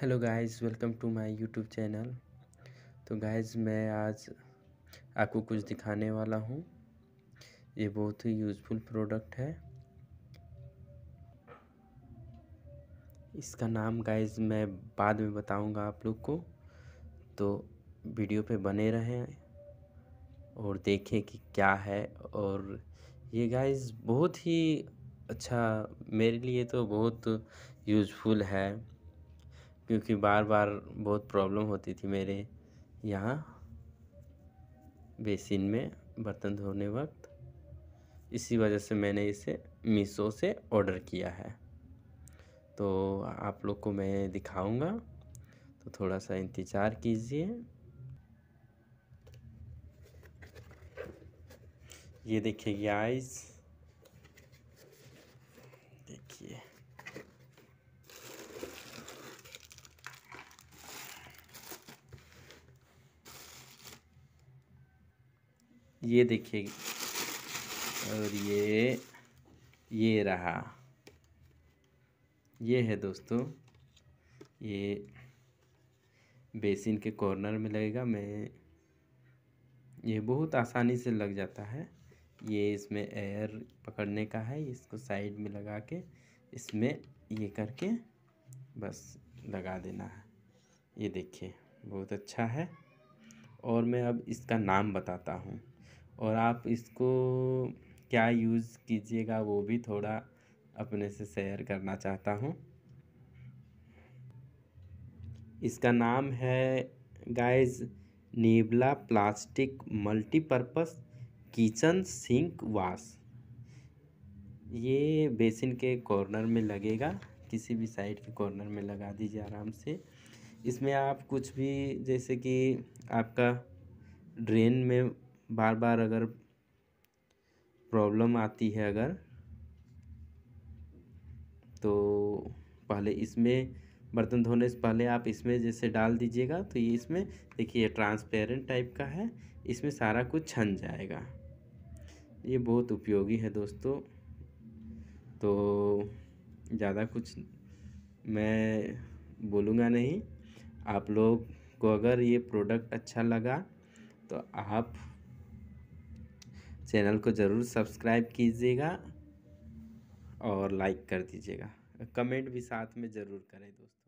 hello guys welcome to my YouTube channel तो guys मैं आज आपको कुछ दिखाने वाला हूँ ये बहुत ही यूज़फुल प्रोडक्ट है इसका नाम गाइस मैं बाद में बताऊँगा आप लोग को तो वीडियो पे बने रहें और देखें कि क्या है और ये गाइस बहुत ही अच्छा मेरे लिए तो बहुत यूज़फुल है क्योंकि बार बार बहुत प्रॉब्लम होती थी मेरे यहाँ बेसिन में बर्तन धोने वक्त इसी वजह से मैंने इसे मीशो से ऑर्डर किया है तो आप लोग को मैं दिखाऊंगा तो थोड़ा सा इंतज़ार कीजिए ये देखिए गाइस देखिए ये देखिए और ये ये रहा ये है दोस्तों ये बेसिन के कॉर्नर में लगेगा मैं ये बहुत आसानी से लग जाता है ये इसमें एयर पकड़ने का है इसको साइड में लगा के इसमें ये करके बस लगा देना है ये देखिए बहुत अच्छा है और मैं अब इसका नाम बताता हूँ और आप इसको क्या यूज़ कीजिएगा वो भी थोड़ा अपने से शेयर करना चाहता हूँ इसका नाम है गाइस नेबला plastic multipurpose kitchen sink wash ये बेसिन के कॉर्नर में लगेगा किसी भी साइड के कॉर्नर में लगा दीजिए आराम से इसमें आप कुछ भी जैसे कि आपका ड्रेन में बार बार अगर प्रॉब्लम आती है अगर तो पहले इसमें बर्तन धोने से पहले आप इसमें जैसे डाल दीजिएगा तो ये इसमें देखिए ये ट्रांसपेरेंट टाइप का है इसमें सारा कुछ छन जाएगा ये बहुत उपयोगी है दोस्तों तो ज़्यादा कुछ मैं बोलूँगा नहीं आप लोग को अगर ये प्रोडक्ट अच्छा लगा तो आप चैनल को ज़रूर सब्सक्राइब कीजिएगा और लाइक कर दीजिएगा कमेंट भी साथ में ज़रूर करें दोस्तों